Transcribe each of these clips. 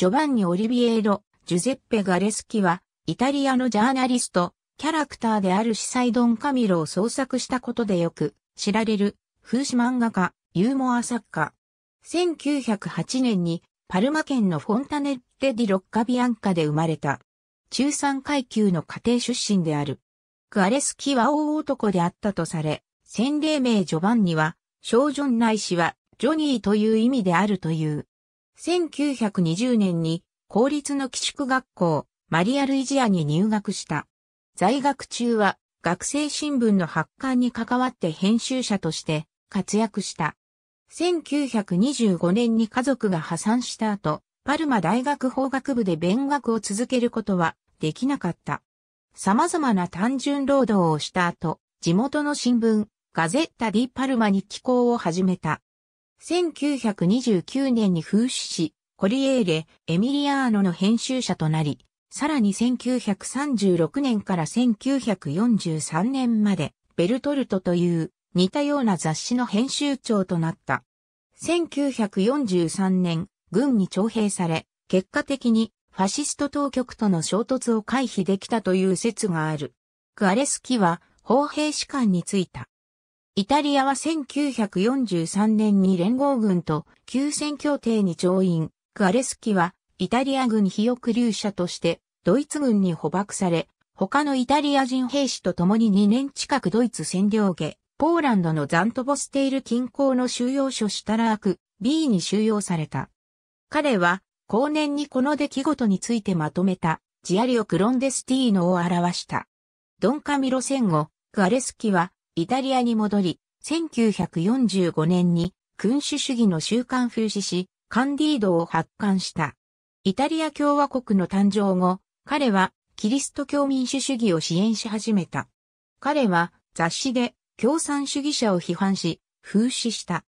ジョバンニ・オリビエイロ、ジュゼッペ・ガレスキは、イタリアのジャーナリスト、キャラクターである司祭ドン・カミロを創作したことでよく知られる、風刺漫画家、ユーモア作家。1908年に、パルマ県のフォンタネッテ・ディ・ロッカビアンカで生まれた。中産階級の家庭出身である。ガレスキは大男であったとされ、洗礼名ジョバンニは、少女内しは、ジョニーという意味であるという。1920年に公立の寄宿学校、マリア・ルイジアに入学した。在学中は学生新聞の発刊に関わって編集者として活躍した。1925年に家族が破産した後、パルマ大学法学部で勉学を続けることはできなかった。様々な単純労働をした後、地元の新聞、ガゼッタ・ディ・パルマに寄稿を始めた。1929年に風刺し、コリエーレ、エミリアーノの編集者となり、さらに1936年から1943年まで、ベルトルトという似たような雑誌の編集長となった。1943年、軍に徴兵され、結果的にファシスト当局との衝突を回避できたという説がある。クアレスキは、砲兵士官についた。イタリアは1943年に連合軍と休戦協定に調印。アレスキはイタリア軍肥沃流者としてドイツ軍に捕獲され、他のイタリア人兵士と共に2年近くドイツ占領下、ポーランドのザントボステイル近郊の収容所シュタラーク、B に収容された。彼は、後年にこの出来事についてまとめた、ジアリオ・クロンデスティーノを表した。ドンカミロ戦後、アレスキは、イタリアに戻り、1945年に君主主義の習慣風刺し、カンディードを発刊した。イタリア共和国の誕生後、彼はキリスト教民主主義を支援し始めた。彼は雑誌で共産主義者を批判し、風刺した。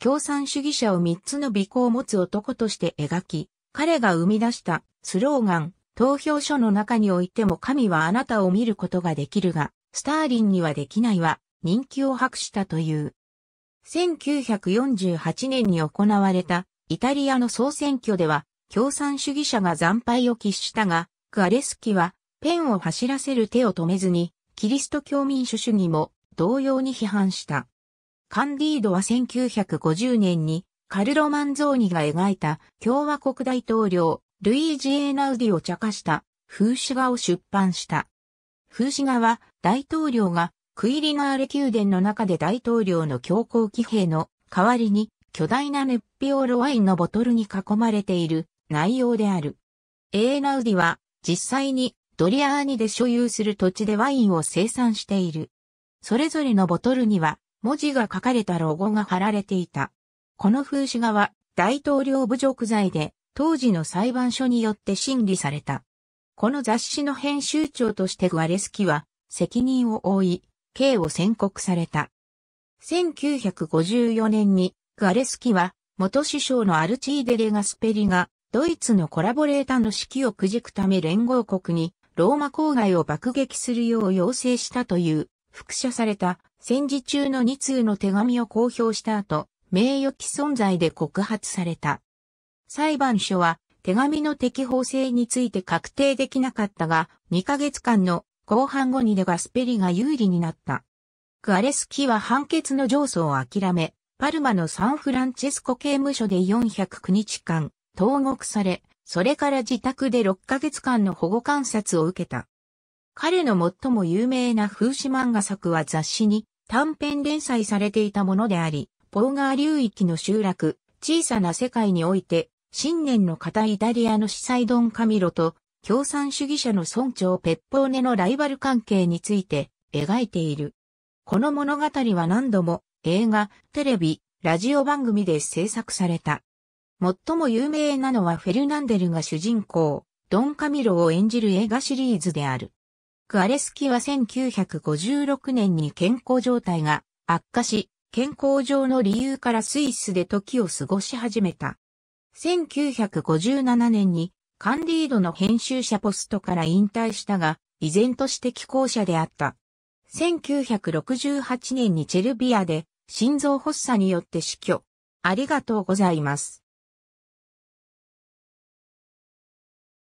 共産主義者を三つの美行を持つ男として描き、彼が生み出したスローガン、投票所の中においても神はあなたを見ることができるが、スターリンにはできないは人気を博したという。1948年に行われたイタリアの総選挙では共産主義者が惨敗を喫したが、クアレスキはペンを走らせる手を止めずにキリスト教民主主義も同様に批判した。カンディードは1950年にカルロ・マンゾーニが描いた共和国大統領ルイージ・エーナウディを茶化した風刺画を出版した。風刺画は大統領がクイリナーレ宮殿の中で大統領の強行騎兵の代わりに巨大な熱ピオロワインのボトルに囲まれている内容である。エーナウディは実際にドリアーニで所有する土地でワインを生産している。それぞれのボトルには文字が書かれたロゴが貼られていた。この風刺画は大統領侮辱罪で当時の裁判所によって審理された。この雑誌の編集長としてグアレスキは責任を負い、刑を宣告された。1954年にグアレスキは元首相のアルチーデレ・ガスペリがドイツのコラボレーターの指揮をくじくため連合国にローマ郊外を爆撃するよう要請したという複写された戦時中の2通の手紙を公表した後、名誉毀損罪で告発された。裁判所は手紙の適法性について確定できなかったが、2ヶ月間の後半後にデガスペリが有利になった。クアレスキは判決の上訴を諦め、パルマのサンフランチェスコ刑務所で409日間、投獄され、それから自宅で6ヶ月間の保護観察を受けた。彼の最も有名な風刺漫画作は雑誌に短編連載されていたものであり、ポーガー流域の集落、小さな世界において新年の片イタリアの司祭ドン・カミロと共産主義者の村長ペッポーネのライバル関係について描いている。この物語は何度も映画、テレビ、ラジオ番組で制作された。最も有名なのはフェルナンデルが主人公、ドン・カミロを演じる映画シリーズである。クアレスキは1956年に健康状態が悪化し、健康上の理由からスイスで時を過ごし始めた。1957年にカンディードの編集者ポストから引退したが、依然として寄稿者であった。1968年にチェルビアで心臓発作によって死去。ありがとうございます。